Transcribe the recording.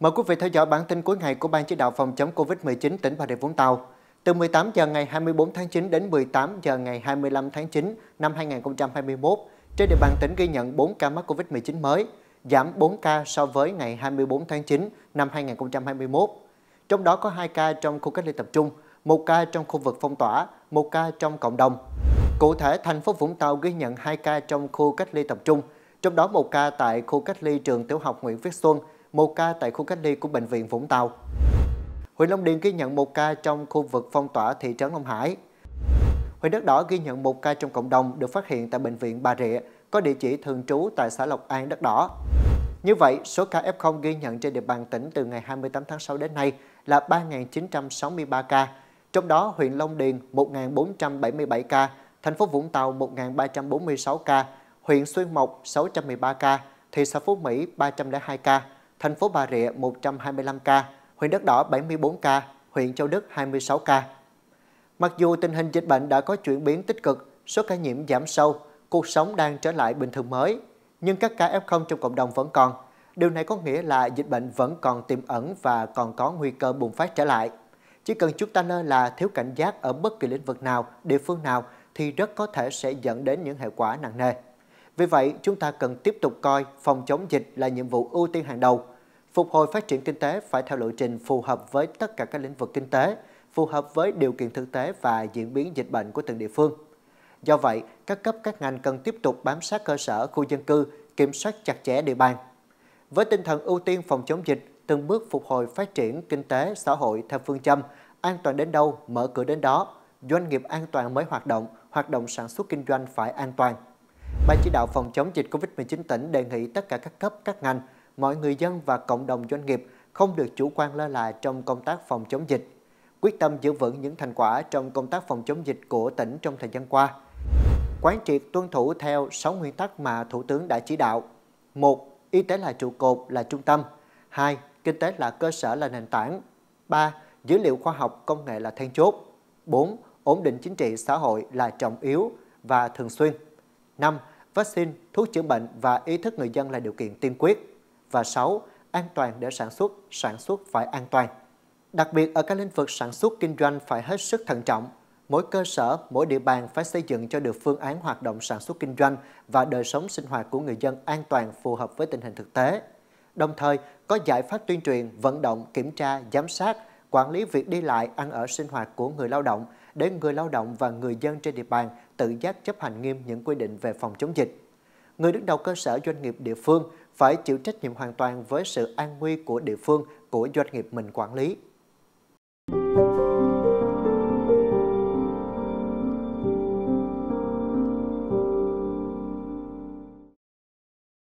Mời quý vị theo dõi bản tin cuối ngày của Ban chỉ đạo phòng chống COVID-19 tỉnh Bà Rịa Vũng Tàu. Từ 18 giờ ngày 24 tháng 9 đến 18 giờ ngày 25 tháng 9 năm 2021, trên địa bàn tỉnh ghi nhận 4 ca mắc COVID-19 mới, giảm 4 ca so với ngày 24 tháng 9 năm 2021. Trong đó có 2 ca trong khu cách ly tập trung, 1 ca trong khu vực phong tỏa, 1 ca trong cộng đồng. Cụ thể, thành phố Vũng Tàu ghi nhận 2 ca trong khu cách ly tập trung, trong đó 1 ca tại khu cách ly trường tiểu học Nguyễn Viết Xuân – một ca tại khu cách ly của Bệnh viện Vũng Tàu. Huyện Long Điền ghi nhận một ca trong khu vực phong tỏa thị trấn Long Hải. Huyện Đất Đỏ ghi nhận một ca trong cộng đồng được phát hiện tại Bệnh viện Bà Rịa, có địa chỉ thường trú tại xã Lộc An, Đất Đỏ. Như vậy, số ca F0 ghi nhận trên địa bàn tỉnh từ ngày 28 tháng 6 đến nay là 3.963 ca, trong đó huyện Long Điền 1.477 ca, thành phố Vũng Tàu 1.346 ca, huyện Xuyên Mộc 613 ca, thị xã Phú Mỹ 302 ca, thành phố Bà Rịa 125 ca, huyện Đất Đỏ 74 ca, huyện Châu Đức 26 ca. Mặc dù tình hình dịch bệnh đã có chuyển biến tích cực, số ca nhiễm giảm sâu, cuộc sống đang trở lại bình thường mới, nhưng các ca F0 trong cộng đồng vẫn còn. Điều này có nghĩa là dịch bệnh vẫn còn tiềm ẩn và còn có nguy cơ bùng phát trở lại. Chỉ cần chúng ta lơ là thiếu cảnh giác ở bất kỳ lĩnh vực nào, địa phương nào thì rất có thể sẽ dẫn đến những hệ quả nặng nề. Vì vậy, chúng ta cần tiếp tục coi phòng chống dịch là nhiệm vụ ưu tiên hàng đầu. Phục hồi phát triển kinh tế phải theo lộ trình phù hợp với tất cả các lĩnh vực kinh tế, phù hợp với điều kiện thực tế và diễn biến dịch bệnh của từng địa phương. Do vậy, các cấp các ngành cần tiếp tục bám sát cơ sở khu dân cư, kiểm soát chặt chẽ địa bàn. Với tinh thần ưu tiên phòng chống dịch, từng bước phục hồi phát triển kinh tế, xã hội theo phương châm an toàn đến đâu, mở cửa đến đó, doanh nghiệp an toàn mới hoạt động, hoạt động sản xuất kinh doanh phải an toàn. Ban chỉ đạo phòng chống dịch COVID-19 tỉnh đề nghị tất cả các cấp, các ngành, mọi người dân và cộng đồng doanh nghiệp không được chủ quan lơ là trong công tác phòng chống dịch, quyết tâm giữ vững những thành quả trong công tác phòng chống dịch của tỉnh trong thời gian qua. Quán triệt tuân thủ theo 6 nguyên tắc mà Thủ tướng đã chỉ đạo. 1. Y tế là trụ cột, là trung tâm. 2. Kinh tế là cơ sở, là nền tảng. 3. Dữ liệu khoa học, công nghệ là then chốt. 4. Ổn định chính trị xã hội là trọng yếu và thường xuyên. 5 vaccine, thuốc chữa bệnh và ý thức người dân là điều kiện tiên quyết. Và 6. An toàn để sản xuất, sản xuất phải an toàn. Đặc biệt ở các lĩnh vực sản xuất kinh doanh phải hết sức thận trọng. Mỗi cơ sở, mỗi địa bàn phải xây dựng cho được phương án hoạt động sản xuất kinh doanh và đời sống sinh hoạt của người dân an toàn phù hợp với tình hình thực tế. Đồng thời, có giải pháp tuyên truyền, vận động, kiểm tra, giám sát, quản lý việc đi lại, ăn ở sinh hoạt của người lao động để người lao động và người dân trên địa bàn tự giác chấp hành nghiêm những quy định về phòng chống dịch. Người đứng đầu cơ sở doanh nghiệp địa phương phải chịu trách nhiệm hoàn toàn với sự an nguy của địa phương, của doanh nghiệp mình quản lý.